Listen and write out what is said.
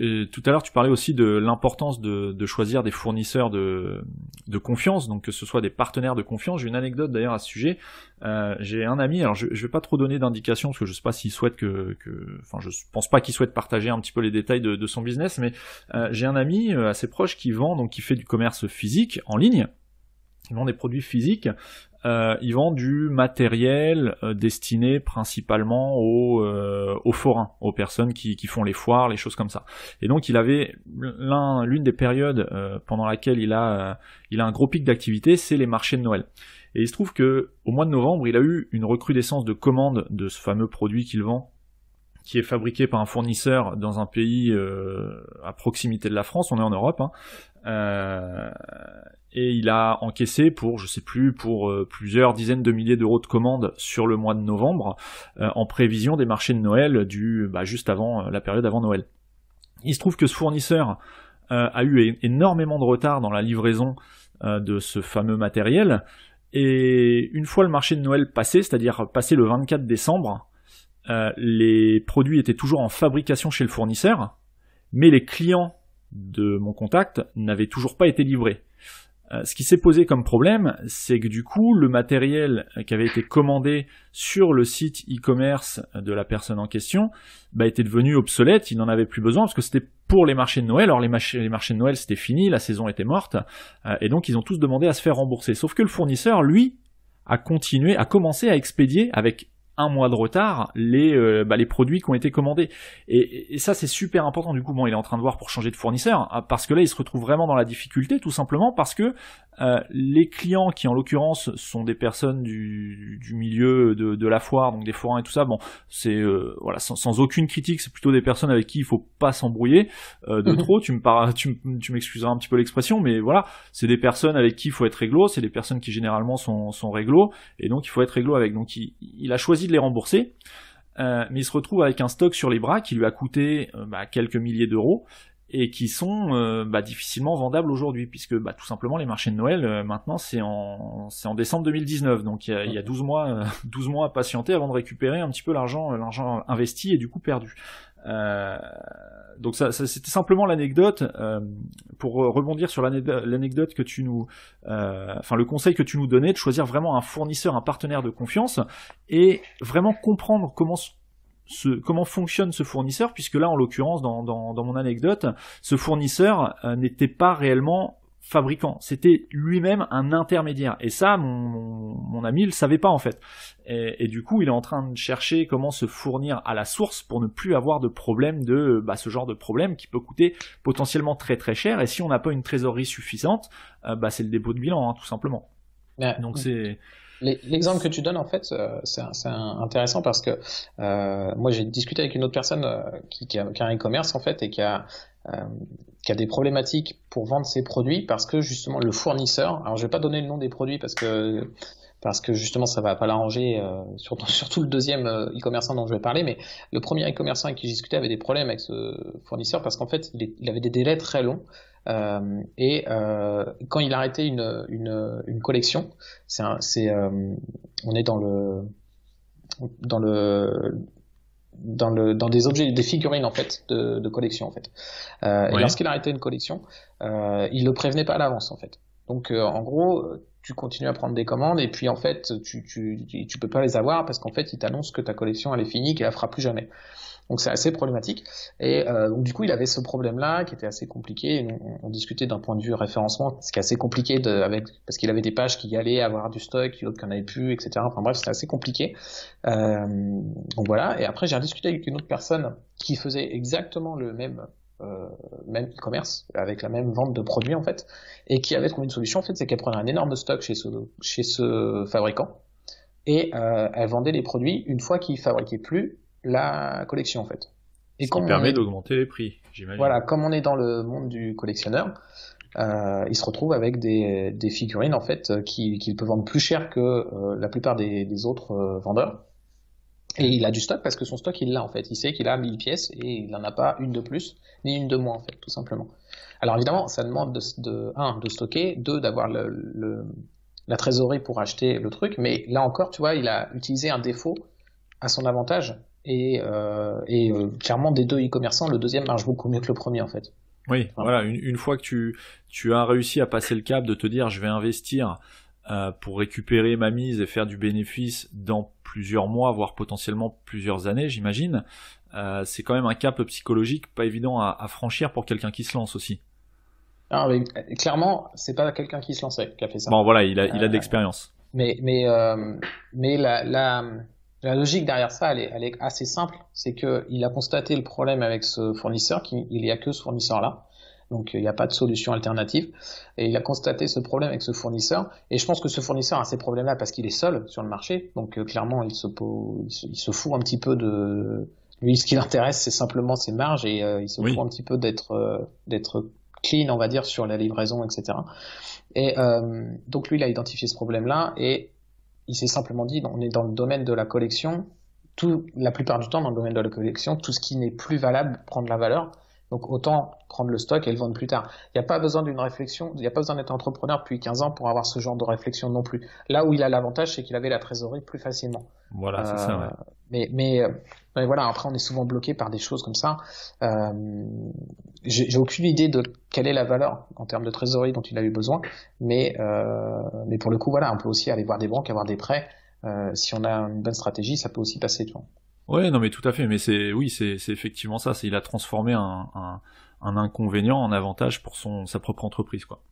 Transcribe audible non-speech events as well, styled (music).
Euh, tout à l'heure, tu parlais aussi de l'importance de, choisir des fournisseurs de, confiance, donc que ce soit des partenaires de confiance. J'ai une anecdote d'ailleurs à ce sujet. Euh, j'ai un ami, alors je, ne vais pas trop donner d'indications parce que je sais pas s'il souhaite que, enfin, je pense pas qu'il souhaite partager un petit peu les détails de, son business, mais euh, j'ai un ami assez proche qui vend, donc qui fait du commerce physique en ligne ils vendent des produits physiques, euh, ils vendent du matériel euh, destiné principalement euh, aux, forains, aux personnes qui, font les foires, les choses comme ça. Et donc il avait l'un, l'une des périodes pendant laquelle il a, il a un gros pic d'activité, c'est les marchés de Noël. Et il se trouve que au mois de novembre, il a eu une recrudescence de commandes de ce fameux produit qu'il vend qui est fabriqué par un fournisseur dans un pays à proximité de la France, on est en Europe, hein et il a encaissé pour, je sais plus, pour euh, plusieurs dizaines de milliers d'euros de commandes sur le mois de novembre, euh, en prévision des marchés de Noël du, bah, juste avant euh, la période avant Noël. Il se trouve que ce fournisseur a eu énormément de retard dans la livraison de ce fameux matériel, et une fois le marché de Noël passé, c'est-à-dire passé le 24 décembre, les produits étaient toujours en fabrication chez le fournisseur, mais les clients de mon contact n'avaient toujours pas été livrés. Euh, ce qui s'est posé comme problème, c'est que du coup, le matériel qui avait été commandé sur le site e-commerce de la personne en question bah, était devenu obsolète, il n'en avait plus besoin parce que c'était pour les marchés de Noël. Alors les, marchés, de Noël, c'était fini, la saison était morte, euh, et donc ils ont tous demandé à se faire rembourser. Sauf que le fournisseur, lui, a continué, a commencé à expédier avec un mois de retard euh, bah, les, produits qui ont été commandés. Et, ça, c'est super important. Du coup, bon, il est en train de voir pour changer de fournisseur, hein, parce que là, il se retrouve vraiment dans la difficulté, tout simplement parce que euh, les clients qui, en l'occurrence, sont des personnes du, milieu de, la foire, donc des forains et tout ça, bon, c'est euh, voilà, sans, aucune critique, c'est plutôt des personnes avec qui il faut pas s'embrouiller de mhm. trop. Tu me tu, m'excuseras un petit peu l'expression, mais voilà, c'est des personnes avec qui il faut être réglo, c'est des personnes qui généralement sont, sont réglo, et donc il faut être réglo avec. Donc il a choisi de les rembourser, euh, mais il se retrouve avec un stock sur les bras qui lui a coûté euh, bah, quelques milliers d'euros et qui sont euh, bah, difficilement vendables aujourd'hui, puisque bah, tout simplement les marchés de Noël, maintenant c'est en, en décembre 2019, donc il y a, mois, 12 (laughs) mois à patienter avant de récupérer un petit peu l'argent investi et du coup perdu. Euh, donc ça, c'était simplement l'anecdote euh, pour rebondir sur l'anecdote que tu nous, euh, enfin le conseil que tu nous donnais de choisir vraiment un fournisseur, un partenaire de confiance et vraiment comprendre comment comment fonctionne ce fournisseur puisque là en l'occurrence dans, mon anecdote ce fournisseur n'était pas réellement fabricant, c'était lui-même un intermédiaire. Et ça, mon, mon, mon, ami le savait pas en fait. Et, du coup, il est en train de chercher comment se fournir à la source pour ne plus avoir de problème de bah, ce genre de problème qui peut coûter potentiellement très très cher. Et si on n'a pas une trésorerie suffisante, euh, bah, c'est le dépôt de bilan, hein, tout simplement. Donc c'est L'exemple que tu donnes, en fait, euh, c'est intéressant parce que euh, moi, j'ai discuté avec une autre personne euh, qui, a, un e-commerce, en fait, et qui a, qui a des problématiques pour vendre ses produits parce que, justement, le fournisseur, alors je vais pas donner le nom des produits parce que parce que justement ça va pas l'arranger, euh, surtout, (laughs) surtout, le deuxième euh, e-commerçant dont je vais parler, mais le premier e-commerçant avec qui j'ai discuté avait des problèmes avec ce fournisseur parce qu'en fait il, avait des délais très longs. Euh, et quand il arrêtait une, collection, c'est, on est dans le dans le dans, le, dans des objets, des figurines en fait de, collection en fait. Et lorsqu'il arrêtait une collection, euh, il le prévenait pas à l'avance en fait. Donc en gros, tu continues à prendre des commandes et puis en fait tu tu, tu peux pas les avoir parce qu'en fait il t'annoncent que ta collection elle est finie qu'elle la fera plus jamais. Donc c'est assez problématique. Et euh, donc du coup, il avait ce problème-là qui était assez compliqué. on, discutait d'un point de vue référencement, ce qui est assez compliqué de, avec parce qu'il avait des pages qui allaient avoir du stock, d'autres qui en avait plus, etc. Enfin bref, c'était assez compliqué. Euh, donc voilà. Et après, j'ai discuté avec une autre personne qui faisait exactement le même euh, même e-commerce, avec la même vente de produits en fait, et qui avait trouvé une solution en fait, c'est qu'elle prenait un énorme stock chez ce, chez ce fabricant et euh, elle vendait les produits une fois qu'il fabriquait plus la collection en fait. Et ça permet d'augmenter les prix, Voilà, comme on est dans le monde du collectionneur, euh, il se retrouve avec des, figurines en fait qu'il qui peut vendre plus cher que euh, la plupart des, des autres euh, vendeurs et il a du stock parce que son stock, il l'a en fait. Il sait qu'il a 1000 pièces et il n'en a pas une de plus ni une de moins en fait, tout simplement. Alors évidemment, ça demande de, de un, de stocker, deux, d'avoir la trésorerie pour acheter le truc, mais là encore, tu vois, il a utilisé un défaut à son avantage et, euh, et euh, clairement, des deux e-commerçants, le deuxième marche beaucoup mieux que le premier en fait. Oui, voilà, une, fois que tu as réussi à passer le cap de te dire je vais investir euh, pour récupérer ma mise et faire du bénéfice dans plusieurs mois, voire potentiellement plusieurs années, j'imagine, euh, c'est quand même un cap psychologique pas évident à, franchir pour quelqu'un qui se lance aussi. Non, mais euh, clairement, c'est pas quelqu'un qui se lançait qui a fait ça. Bon, voilà, il a, il a de euh, l'expérience. Mais, mais, mais la, la, la logique derrière ça, elle est, elle est assez simple. C'est qu'il a constaté le problème avec ce fournisseur, qu'il n'y a que ce fournisseur-là. Donc il n'y a pas de solution alternative. Et il a constaté ce problème avec ce fournisseur. Et je pense que ce fournisseur a ces problèmes-là parce qu'il est seul sur le marché. Donc euh, clairement, il se, fout un petit peu de... Lui, ce qui l'intéresse, c'est simplement ses marges et euh, il se fout un petit peu euh, d'être clean, on va dire, sur la livraison, etc. Et donc lui, il a identifié ce problème-là et il s'est simplement dit, on est dans le domaine de la collection. Tout, la plupart du temps, dans le domaine de la collection, tout ce qui n'est plus valable prend de la valeur. Donc autant prendre le stock et le vendre plus tard. Il n'y a pas besoin d'une réflexion, il n'y a pas besoin d'être entrepreneur depuis 15 ans pour avoir ce genre de réflexion non plus. Là où il a l'avantage, c'est qu'il avait la trésorerie plus facilement. Voilà, c'est ça. Euh, mais, mais, euh, voilà, après on est souvent bloqué par des choses comme ça. Euh, J'ai aucune idée de quelle est la valeur en termes de trésorerie dont il a eu besoin, mais, euh, mais pour le coup, voilà, on peut aussi aller voir des banques, avoir des prêts. Euh, si on a une bonne stratégie, ça peut aussi passer. Tu vois. Ouais, non, mais tout à fait. Mais c'est, oui, c'est, c'est effectivement ça. C'est il a transformé un, un, un, inconvénient en avantage pour son sa propre entreprise, quoi.